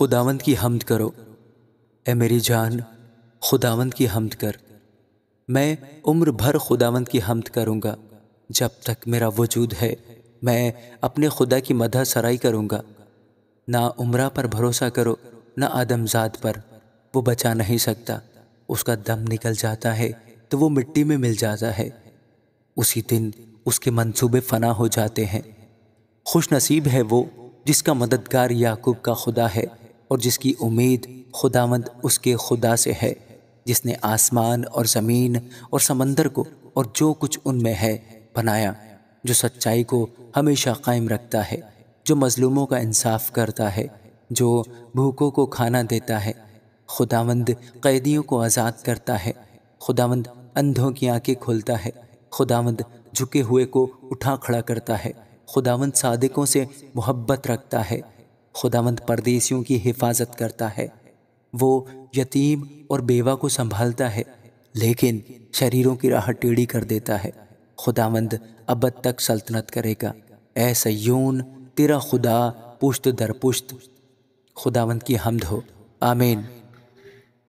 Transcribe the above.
खुदावंद की हमद करो ए मेरी जान खुदावंद की हमद कर मैं उम्र भर खुदावंद की हमद करूँगा जब तक मेरा वजूद है मैं अपने खुदा की मदह सराई करूँगा ना उम्रा पर भरोसा करो ना आदमजात पर वो बचा नहीं सकता उसका दम निकल जाता है तो वो मिट्टी में मिल जाता है उसी दिन उसके मंसूबे फना हो जाते हैं खुश नसीब है वो जिसका मददगार याकूब का खुदा है और जिसकी उम्मीद खुदावंद उसके खुदा से है जिसने आसमान और ज़मीन और समंदर को और जो कुछ उनमें है बनाया जो सच्चाई को हमेशा कायम रखता है जो मज़लूमों का इंसाफ करता है जो भूखों को खाना देता है खुदावंद कैदियों को आज़ाद करता है खुदावंद अंधों की आंखें खोलता है खुदावंद झुके हुए को उठा खड़ा करता है खुदावंद सादिकों से मोहब्बत रखता है खुदावंद परदेसियों की हिफाजत करता है वो यतीम और बेवा को संभालता है लेकिन शरीरों की राह टेढ़ी कर देता है खुदावंद अब तक सल्तनत करेगा ऐ सयून तेरा खुदा पुश्त दर पुश्त खुदावंद की हमद हो आमीन